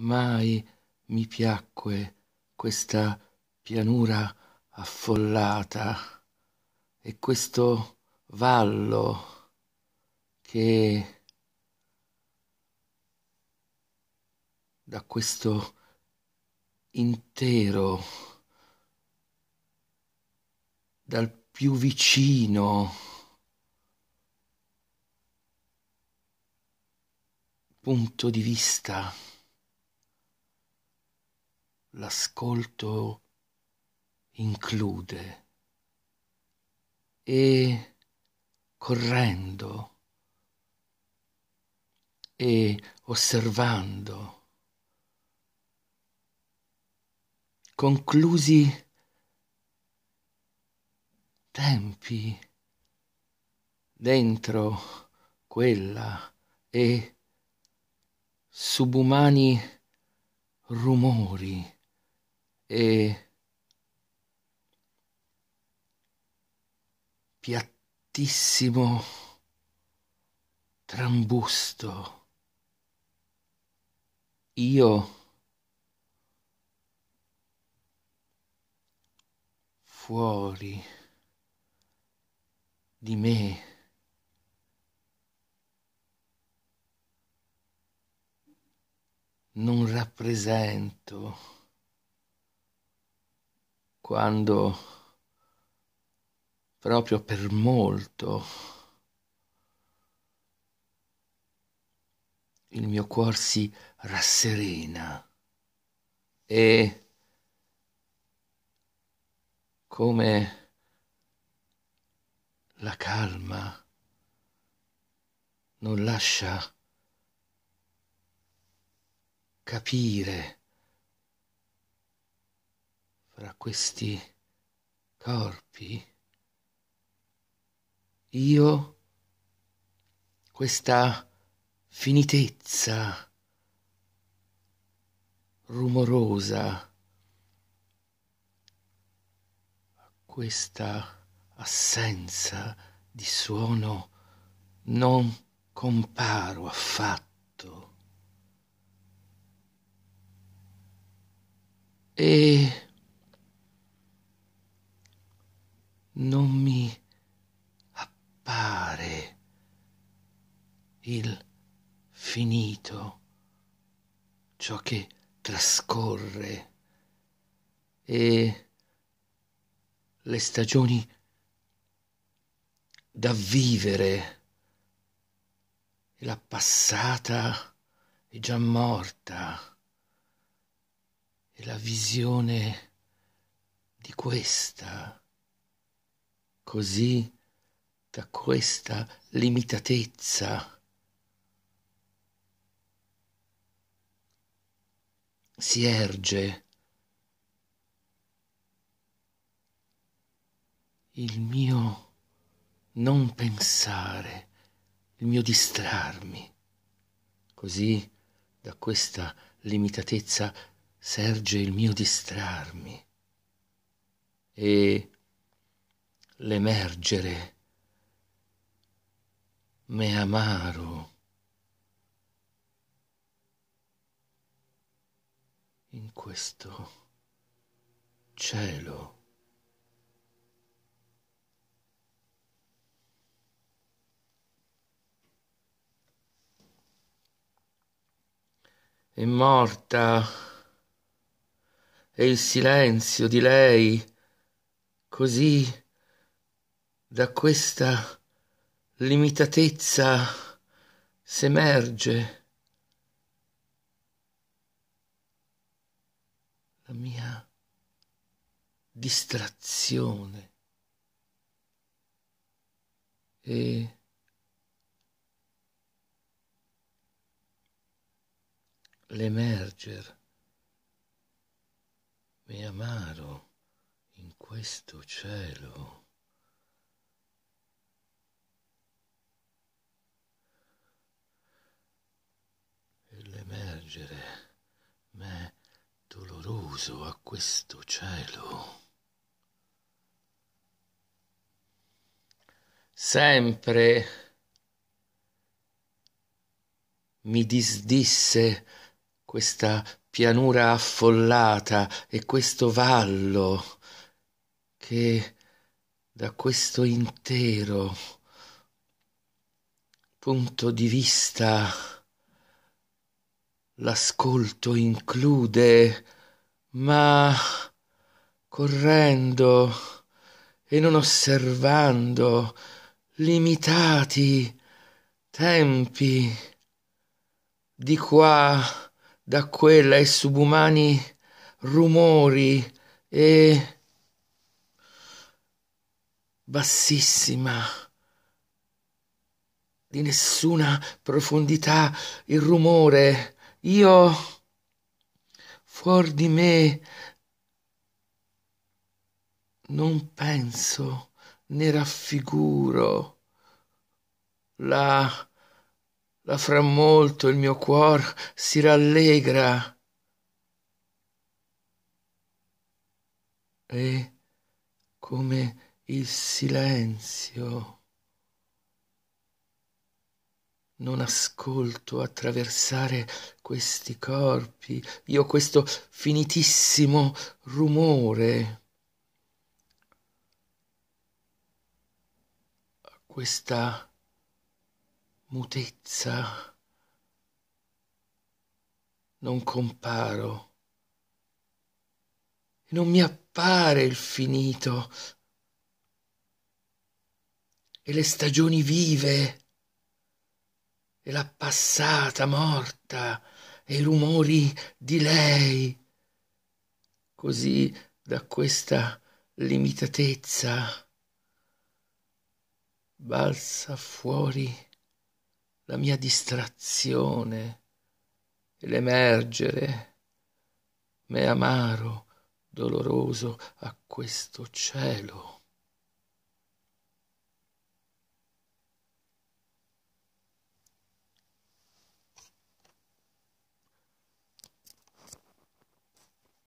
mai mi piacque questa pianura affollata e questo vallo che da questo intero, dal più vicino, punto di vista l'ascolto include e correndo e osservando conclusi tempi dentro quella e subumani rumori e piattissimo trambusto. Io fuori di me. Non rappresento quando proprio per molto il mio cuor si rasserena e come la calma non lascia capire fra questi corpi, io questa finitezza rumorosa, questa assenza di suono non comparo affatto. E non mi appare il finito, ciò che trascorre e le stagioni da vivere e la passata è già morta e la visione di questa così da questa limitatezza. Si erge il mio non pensare, il mio distrarmi. Così da questa limitatezza serge il mio distrarmi e l'emergere. Me amaro. In questo cielo. È morta e il silenzio di lei così da questa limitatezza s'emerge la mia distrazione e l'emerger mi amaro in questo cielo. emergere m'è doloroso a questo cielo. Sempre mi disdisse questa pianura affollata e questo vallo che da questo intero punto di vista l'ascolto include ma correndo e non osservando limitati tempi di qua da quella e subumani rumori e bassissima di nessuna profondità il rumore io, fuor di me, non penso né raffiguro la la fra molto il mio cuor si rallegra e come il silenzio non ascolto attraversare questi corpi, io questo finitissimo rumore. Questa mutezza non comparo non mi appare il finito e le stagioni vive e la passata morta e i rumori di lei. Così da questa limitatezza balza fuori la mia distrazione e l'emergere m'è amaro, doloroso a questo cielo.